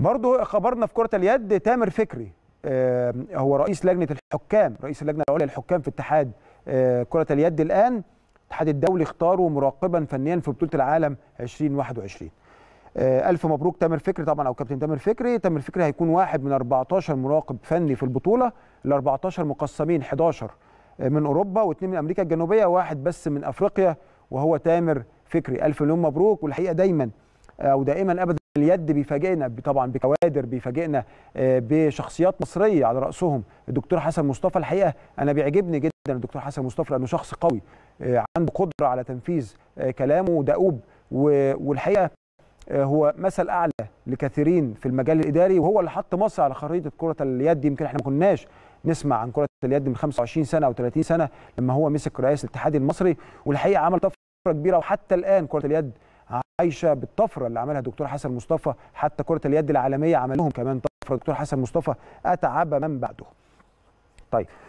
برضه خبرنا في كره اليد تامر فكري آه، هو رئيس لجنه الحكام رئيس اللجنه العليا للحكام في اتحاد آه، كره اليد الان الاتحاد الدولي اختاره مراقبا فنيا في بطوله العالم 2021 آه، الف مبروك تامر فكري طبعا او كابتن تامر فكري تامر فكري هيكون واحد من 14 مراقب فني في البطوله ال 14 مقسمين 11 من اوروبا واثنين من امريكا الجنوبيه وواحد بس من افريقيا وهو تامر فكري الف مليون مبروك والحقيقه دايما او دائما ابدا اليد بيفاجئنا طبعا بكوادر بيفاجئنا آه، بشخصيات مصريه على راسهم الدكتور حسن مصطفى الحقيقه انا بيعجبني جدا الدكتور حسن مصطفى لانه شخص قوي آه، عنده قدره على تنفيذ آه، كلامه دؤوب والحقيقه هو مثل اعلى لكثيرين في المجال الاداري وهو اللي حط مصر على خريطه كره اليد يمكن احنا ما كناش نسمع عن كره اليد من 25 سنه او 30 سنه لما هو مسك رئيس الاتحاد المصري والحقيقه عمل طفره كبيره وحتى الان كره اليد عايشه بالطفره اللي عملها دكتور حسن مصطفى حتى كره اليد العالميه عملهم كمان طفره دكتور حسن مصطفى اتعب من بعده. طيب